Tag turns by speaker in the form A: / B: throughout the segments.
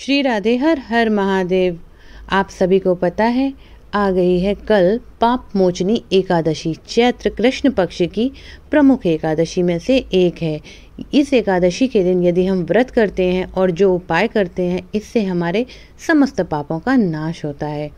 A: श्री राधे हर हर महादेव आप सभी को पता है आ गई है कल पाप मोचनी एकादशी चैत्र कृष्ण पक्ष की प्रमुख एकादशी में से एक है इस एकादशी के दिन यदि हम व्रत करते हैं और जो उपाय करते हैं इससे हमारे समस्त पापों का नाश होता है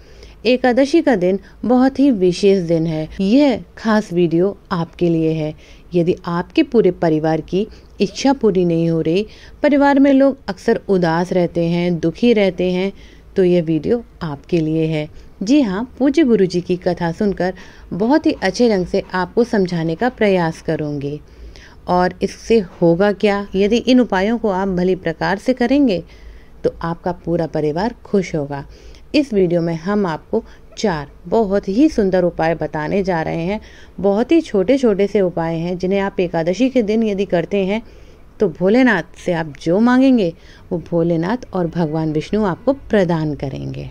A: एकादशी का दिन बहुत ही विशेष दिन है यह खास वीडियो आपके लिए है यदि आपके पूरे परिवार की इच्छा पूरी नहीं हो रही परिवार में लोग अक्सर उदास रहते हैं दुखी रहते हैं तो यह वीडियो आपके लिए है जी हाँ पूज्य गुरु जी की कथा सुनकर बहुत ही अच्छे ढंग से आपको समझाने का प्रयास करूँगी और इससे होगा क्या यदि इन उपायों को आप भली प्रकार से करेंगे तो आपका पूरा परिवार खुश होगा इस वीडियो में हम आपको चार बहुत ही सुंदर उपाय बताने जा रहे हैं बहुत ही छोटे छोटे से उपाय हैं जिन्हें आप एकादशी के दिन यदि करते हैं तो भोलेनाथ से आप जो मांगेंगे वो भोलेनाथ और भगवान विष्णु आपको प्रदान करेंगे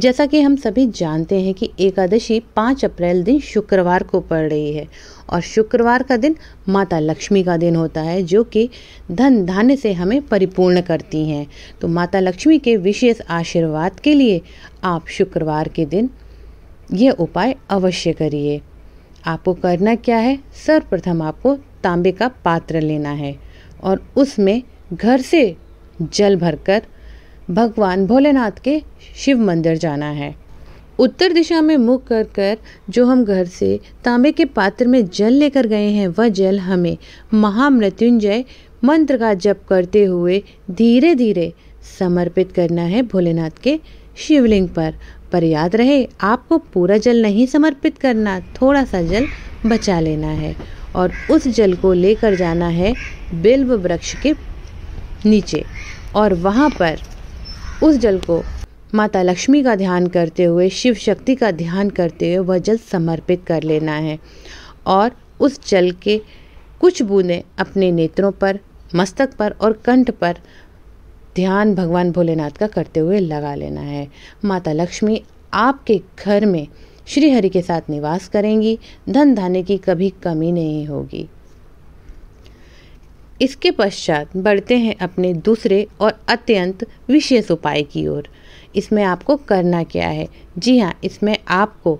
A: जैसा कि हम सभी जानते हैं कि एकादशी पाँच अप्रैल दिन शुक्रवार को पड़ रही है और शुक्रवार का दिन माता लक्ष्मी का दिन होता है जो कि धन धान्य से हमें परिपूर्ण करती हैं तो माता लक्ष्मी के विशेष आशीर्वाद के लिए आप शुक्रवार के दिन यह उपाय अवश्य करिए आपको करना क्या है सर्वप्रथम आपको तांबे का पात्र लेना है और उसमें घर से जल भरकर भगवान भोलेनाथ के शिव मंदिर जाना है उत्तर दिशा में मुख कर कर जो हम घर से तांबे के पात्र में जल लेकर गए हैं वह जल हमें महामृत्युंजय मंत्र का जप करते हुए धीरे धीरे समर्पित करना है भोलेनाथ के शिवलिंग पर पर याद रहे आपको पूरा जल नहीं समर्पित करना थोड़ा सा जल बचा लेना है और उस जल को लेकर जाना है बिल्व वृक्ष के नीचे और वहाँ पर उस जल को माता लक्ष्मी का ध्यान करते हुए शिव शक्ति का ध्यान करते हुए वह जल समर्पित कर लेना है और उस जल के कुछ बूंदें अपने नेत्रों पर मस्तक पर और कंठ पर ध्यान भगवान भोलेनाथ का करते हुए लगा लेना है माता लक्ष्मी आपके घर में श्री हरि के साथ निवास करेंगी धन धाने की कभी कमी नहीं होगी इसके पश्चात बढ़ते हैं अपने दूसरे और अत्यंत विशेष उपाय की ओर इसमें आपको करना क्या है जी हाँ इसमें आपको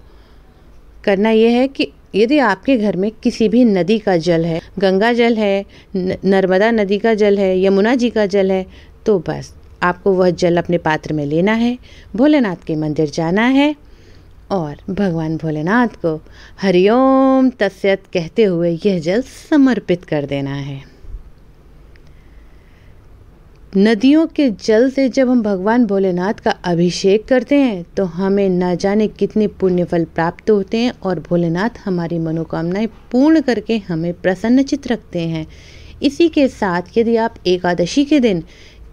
A: करना यह है कि यदि आपके घर में किसी भी नदी का जल है गंगा जल है नर्मदा नदी का जल है यमुना जी का जल है तो बस आपको वह जल अपने पात्र में लेना है भोलेनाथ के मंदिर जाना है और भगवान भोलेनाथ को हरिओम तस्यत कहते हुए यह जल समर्पित कर देना है नदियों के जल से जब हम भगवान भोलेनाथ का अभिषेक करते हैं तो हमें न जाने कितने पुण्य फल प्राप्त होते हैं और भोलेनाथ हमारी मनोकामनाएं पूर्ण करके हमें प्रसन्नचित रखते हैं इसी के साथ यदि आप एकादशी के दिन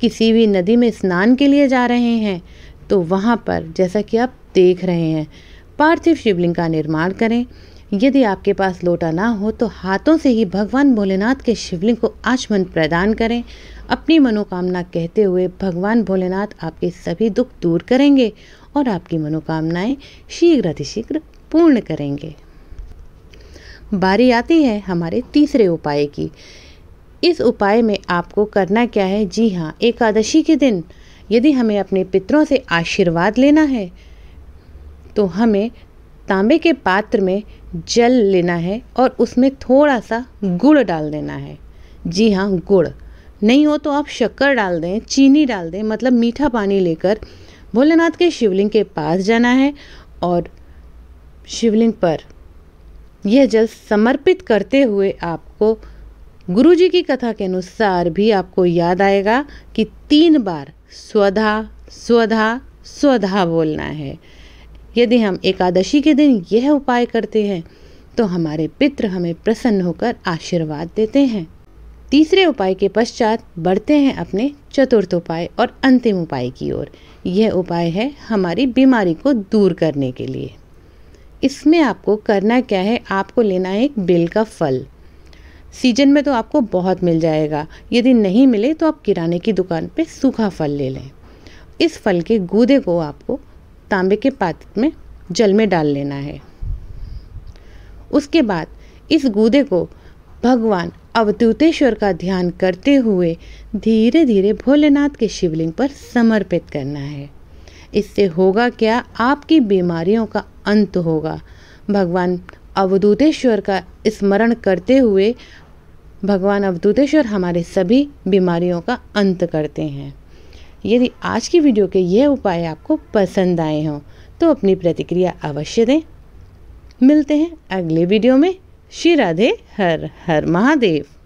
A: किसी भी नदी में स्नान के लिए जा रहे हैं तो वहाँ पर जैसा कि आप देख रहे हैं पार्थिव शिवलिंग का निर्माण करें यदि आपके पास लोटा ना हो तो हाथों से ही भगवान भोलेनाथ के शिवलिंग को आचमन प्रदान करें अपनी मनोकामना कहते हुए भगवान भोलेनाथ आपके सभी दुख दूर करेंगे और आपकी मनोकामनाएं शीघ्र अतिशीघ्र पूर्ण करेंगे बारी आती है हमारे तीसरे उपाय की इस उपाय में आपको करना क्या है जी हाँ एकादशी के दिन यदि हमें अपने पितरों से आशीर्वाद लेना है तो हमें तांबे के पात्र में जल लेना है और उसमें थोड़ा सा गुड़ डाल देना है जी हाँ गुड़ नहीं हो तो आप शक्कर डाल दें चीनी डाल दें मतलब मीठा पानी लेकर भोलेनाथ के शिवलिंग के पास जाना है और शिवलिंग पर यह जल समर्पित करते हुए आपको गुरु जी की कथा के अनुसार भी आपको याद आएगा कि तीन बार स्वधा स्वधा स्वधा बोलना है यदि हम एकादशी के दिन यह उपाय करते हैं तो हमारे पितृ हमें प्रसन्न होकर आशीर्वाद देते हैं तीसरे उपाय के पश्चात बढ़ते हैं अपने चतुर्थ उपाय और अंतिम उपाय की ओर यह उपाय है हमारी बीमारी को दूर करने के लिए इसमें आपको करना क्या है आपको लेना है एक बेल का फल सीजन में तो आपको बहुत मिल जाएगा यदि नहीं मिले तो आप किराने की दुकान पर सूखा फल ले लें इस फल के गूदे को आपको तांबे के पात्र में जल में डाल लेना है उसके बाद इस गूदे को भगवान अवतूतेश्वर का ध्यान करते हुए धीरे धीरे भोलेनाथ के शिवलिंग पर समर्पित करना है इससे होगा क्या आपकी बीमारियों का अंत होगा भगवान अवधूतेश्वर का स्मरण करते हुए भगवान अवधूतेश्वर हमारे सभी बीमारियों का अंत करते हैं यदि आज की वीडियो के ये उपाय आपको पसंद आए हों तो अपनी प्रतिक्रिया अवश्य दें मिलते हैं अगले वीडियो में श्री राधे हर हर महादेव